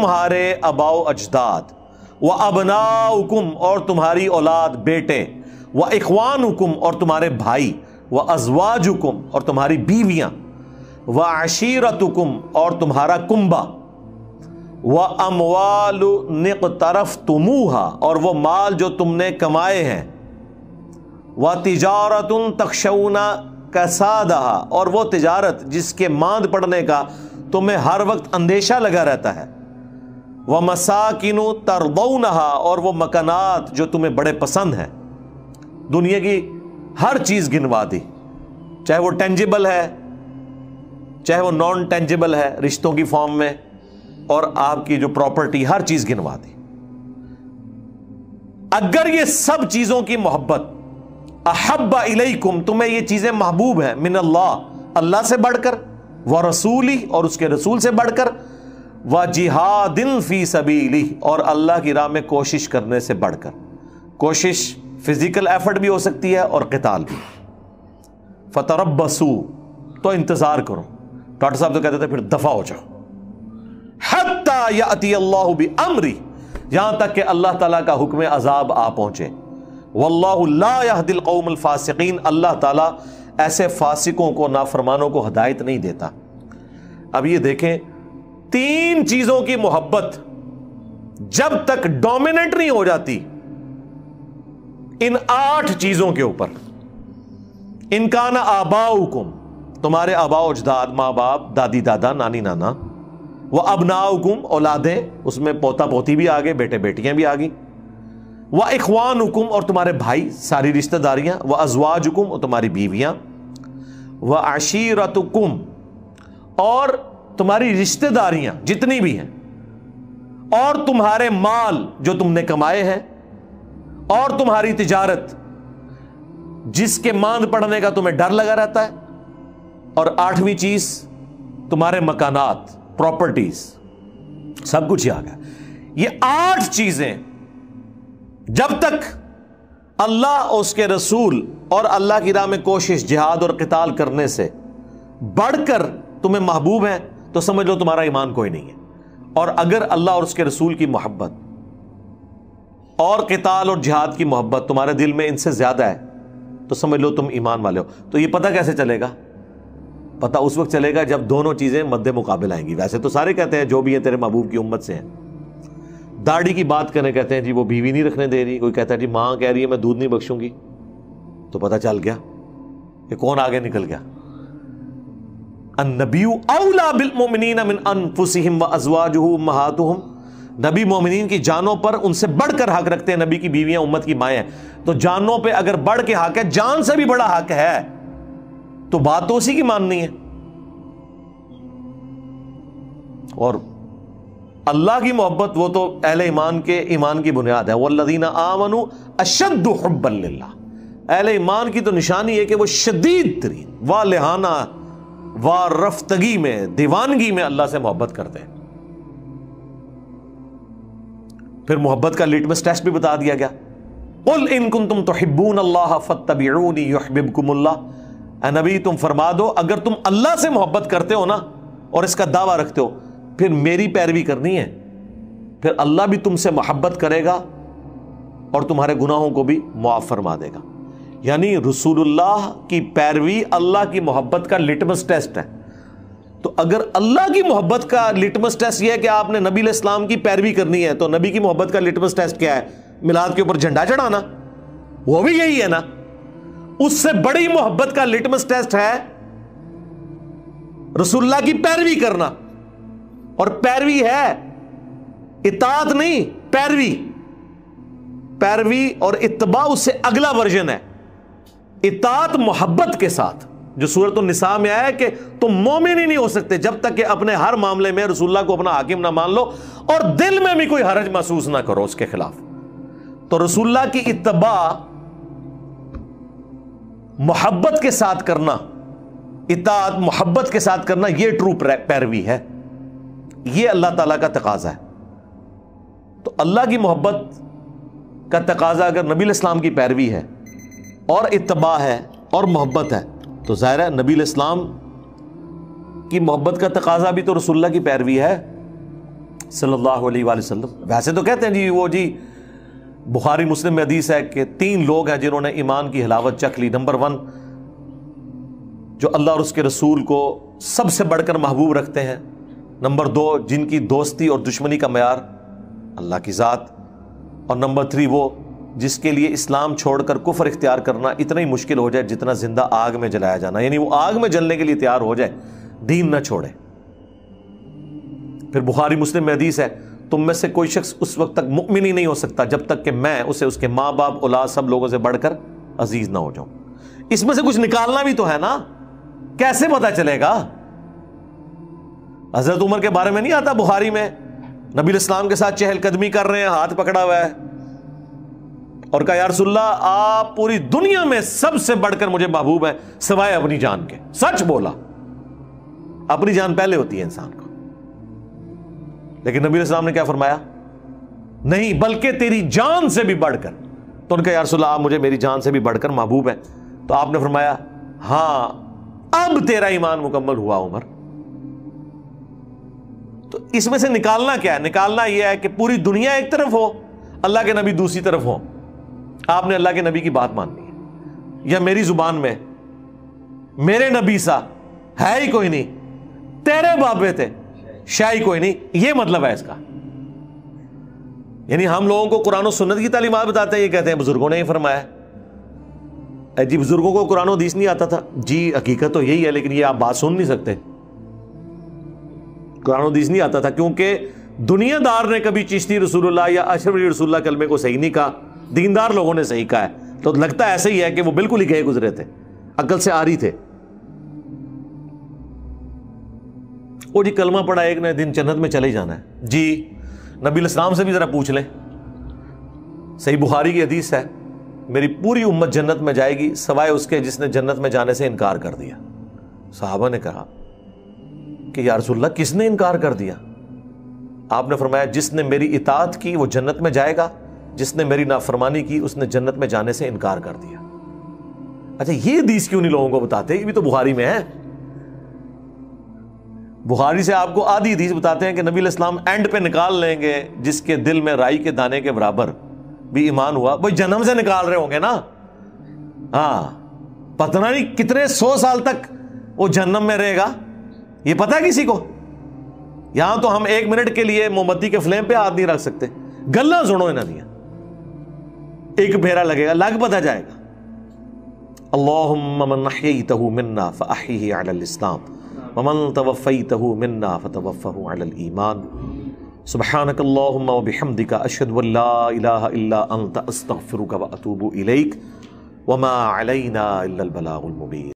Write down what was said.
तुम्हारे अबाओ अजदाद व अबना हुकुम और तुम्हारी औलाद बेटे व इखवान हुकुम और तुम्हारे भाई व अजवाज हुकुम और तुम्हारी बीवियां व आशीरत हुकुम और तुम्हारा कुंबा व अमवाल तरफ तुमूहा और वह माल जो तुमने कमाए हैं व तिजारत तकशौना कसादहा और वह तिजारत जिसके मांद पड़ने का तुम्हें हर वक्त अंदेशा लगा रहता है वह मसाकिन तरदऊ नहा और वह मकानात जो तुम्हें बड़े पसंद हैं दुनिया की हर चीज़ गिनवा दी चाहे वो टेंजिबल है चाहे वो नॉन टेंजिबल है रिश्तों की फॉर्म में और आपकी जो प्रॉपर्टी हर चीज़ गिनवा दी अगर ये सब चीज़ों की मोहब्बत अहब्बा इलेकुम तुम्हें ये चीज़ें महबूब हैं मिन अल्लाह अल्लाह से बढ़कर वह रसूली और उसके रसूल से बढ़कर व जिहादिन फ़ी सबीली और अल्लाह की राह में कोशिश करने से बढ़कर कोशिश फिज़िकल एफर्ट भी हो सकती है और कताल भी फतरबसू तो इंतज़ार करो डॉक्टर साहब तो कहते थे फिर दफ़ा हो जाओ यहां अल्लाह भी अमरी तक कि अल्लाह तला का हुक्म अजाब आ पहुंचे वल्लादिल फ़ासिकीन अल्लाह तला ऐसे फासिकों को नाफरमानों को हदायत नहीं देता अब ये देखें तीन चीजों की मोहब्बत जब तक डोमिनेट नहीं हो जाती इन आठ चीजों के ऊपर इनका ना आबाउकुम तुम्हारे आबाओ अजदाद माँ बाप दादी दादा नानी नाना वह अब अबनाउकुम औलादें उसमें पोता पोती भी आ गए बेटे बेटियां भी आ गई वह इखवान हुकुम और तुम्हारे भाई सारी रिश्तेदारियां वह अजवाज हुकुम और तुम्हारी बीवियां वह आशीरतुकुम और तुम्हारी रिश्तेदारियां जितनी भी हैं और तुम्हारे माल जो तुमने कमाए हैं और तुम्हारी तिजारत जिसके मांद पड़ने का तुम्हें डर लगा रहता है और आठवीं चीज तुम्हारे मकानात प्रॉपर्टीज सब कुछ ही आ गया ये आठ चीजें जब तक अल्लाह उसके रसूल और अल्लाह की राह में कोशिश जिहाद और कताल करने से बढ़कर तुम्हें महबूब है तो समझ लो तुम्हारा ईमान कोई नहीं है और अगर अल्लाह और उसके रसूल की मोहब्बत और किताल और जिहाद की मोहब्बत तुम्हारे दिल में इनसे ज़्यादा है तो समझ लो तुम ईमान वाले हो तो ये पता कैसे चलेगा पता उस वक्त चलेगा जब दोनों चीज़ें मद्दे मुकाबले आएंगी वैसे तो सारे कहते हैं जो भी है तेरे महबूब की उम्मत से है दाढ़ी की बात करने कहते हैं जी वो बीवी नहीं रखने दे रही कोई कहता है जी माँ कह रही है मैं दूध नहीं बख्शूंगी तो पता चल गया कि कौन आगे निकल गया नबी मोमिन की जानों पर उनसे बढ़कर हक रखते हैं नबी की बीवियां उम्मत की माएँ तो जानों पे अगर बढ़ के हक है जान से भी बड़ा हक है तो बात तो उसी की माननी है और अल्लाह की मोहब्बत वो तो अहल ईमान के ईमान की बुनियाद है वो लदीना आमनु अशद अहल ईमान की तो निशानी है कि वह शदीद तरीन वालहाना व रफ्तगी में दीवानगी में अल्लाह से मोहब्बत करते हैं फिर मोहब्बत का लिटमस टेस्ट भी बता दिया गया उल इनकुन तुम तो हिब्बून अल्लाह फतबीकुमल्ला नबी तुम फरमा दो अगर तुम अल्लाह से मोहब्बत करते हो ना और इसका दावा रखते हो फिर मेरी पैरवी करनी है फिर अल्लाह भी तुमसे मोहब्बत करेगा और तुम्हारे गुनाहों को भी मुआफ़ फरमा देगा यानी रसूलुल्लाह की पैरवी अल्लाह की मोहब्बत का लिटमस टेस्ट है तो अगर अल्लाह की मोहब्बत का लिटमस टेस्ट यह है कि आपने नबी इस्लाम की पैरवी करनी है तो नबी की मोहब्बत का लिटमस टेस्ट क्या है मिलाद के ऊपर झंडा चढ़ाना वो भी यही है ना उससे बड़ी मोहब्बत का लिटमस टेस्ट है रसुल्ला की पैरवी करना और पैरवी है इतात नहीं पैरवी पैरवी और इतबा उससे अगला वर्जन है इतात मोहब्बत के साथ जो सूरत निसा में आया कि तुम मोमिन ही नहीं हो सकते जब तक कि अपने हर मामले में रसुल्ला को अपना हाकिम ना मान लो और दिल में भी कोई हरज महसूस ना करो उसके खिलाफ तो रसुल्ला की इतबा मोहब्बत के साथ करना इतात मोहब्बत के साथ करना यह ट्रू पैरवी है यह अल्लाह तला का तकाजा है तो अल्लाह की मोहब्बत का तकाजा अगर नबी इस्लाम की पैरवी है और इतबा है और मोहब्बत है तो ज़ाहिर है नबी इस्लाम की मोहब्बत का तकाजा भी तो रसुल्ला की पैरवी है सल्लल्लाहु अलैहि वसल्लम वैसे तो कहते हैं जी वो जी बुखारी मुस्लिम में हदीस है कि तीन लोग हैं जिन्होंने ईमान की हिलावत चख ली नंबर वन जो अल्लाह और उसके रसूल को सबसे बढ़कर महबूब रखते हैं नंबर दो जिनकी दोस्ती और दुश्मनी का मैार अल्लाह की ज़ात और नंबर थ्री वो जिसके लिए इस्लाम छोड़कर कुफर इख्तियार करना इतना ही मुश्किल हो जाए जितना ज़िंदा आग में जलाया जाना यानी वो आग में जलने के लिए तैयार हो जाए दीन ना छोड़े फिर बुखारी मुस्लिम में हदीस है तुम में से कोई शख्स उस वक्त तक मुमिन ही नहीं हो सकता जब तक कि मैं उसे उसके माँ बाप औलाद सब लोगों से बढ़कर अजीज़ ना हो जाऊं इसमें से कुछ निकालना भी तो है ना कैसे पता चलेगा हजरत उमर के बारे में नहीं आता बुहारी में नबी इस्लाम के साथ चहलकदमी कर रहे हैं हाथ पकड़ा हुआ है और कहा यारसुल्ला आप पूरी दुनिया में सबसे बढ़कर मुझे महबूब है सिवाय अपनी जान के सच बोला अपनी जान पहले होती है इंसान को लेकिन नबी ने क्या फरमाया नहीं बल्कि तेरी जान से भी बढ़कर तो उनका यारसुल्ला आप मुझे मेरी जान से भी बढ़कर महबूब है तो आपने फरमाया हां अब तेरा ईमान मुकम्मल हुआ उमर तो इसमें से निकालना क्या है निकालना यह है कि पूरी दुनिया एक तरफ हो अल्लाह के नबी दूसरी तरफ हो आपने अल्लाह के नबी की बात माननी है या मेरी जुबान में मेरे नबी सा है ही कोई नहीं तेरे बाबे थे शाही कोई नहीं ये मतलब है इसका यानी हम लोगों को कुरान सुन्नत की तालीमत बताते हैं ये कहते हैं बुजुर्गों ने ही फरमाया जी बुजुर्गों को कुरान दीस नहीं आता था जी हकीकत तो यही है लेकिन ये आप बात सुन नहीं सकते कुरान दीस नहीं आता था क्योंकि दुनियादार ने कभी चिश्ती रसूलुल्लाह या अशरफ रसुल्ला कलमे को सही नहीं कहा दीनदार लोगों ने सही कहा है तो लगता ऐसे ही है कि वो बिल्कुल ही गए गुजरे थे अकल से आ रही थे वो जी कलमा पड़ा एक नए दिन जन्नत में चले जाना है जी नबी इस्लाम से भी ज़रा पूछ ले सही बुखारी की हदीस है मेरी पूरी उम्मत जन्नत में जाएगी सवाए उसके जिसने जन्नत में जाने से इनकार कर दिया साहबा ने कहा कि यारसुल्ला किसने इनकार कर दिया आपने फरमाया जिसने मेरी इतात की वो जन्नत में जाएगा जिसने मेरी नाफरमानी की उसने जन्नत में जाने से इनकार कर दिया अच्छा ये दीस क्यों नहीं लोगों को बताते ये भी तो बुहारी में है बुहारी से आपको आधी दीस बताते हैं कि नबी इस्लाम एंड पे निकाल लेंगे जिसके दिल में राई के दाने के बराबर भी ईमान हुआ भाई जन्म से निकाल रहे होंगे ना हाँ पता नहीं कितने सौ साल तक वो जन्म में रहेगा ये पता है किसी को यहां तो हम एक मिनट के लिए मोमबत्ती के फ्लेम पे हाथ नहीं रख सकते गल्ला सुनो इन्होंने एक भेरा लगेगा लाख बधा जाएगा अल्लाह मिन्ना फ़ाही इस्लाम ममन तवफ़ी तहु मिन्ना फ़तवफ़ू अलईमान सुबहानक बिहमद का अशदल्लास्तफ़िर वतूब इलैक वमा अलैना बलामबीन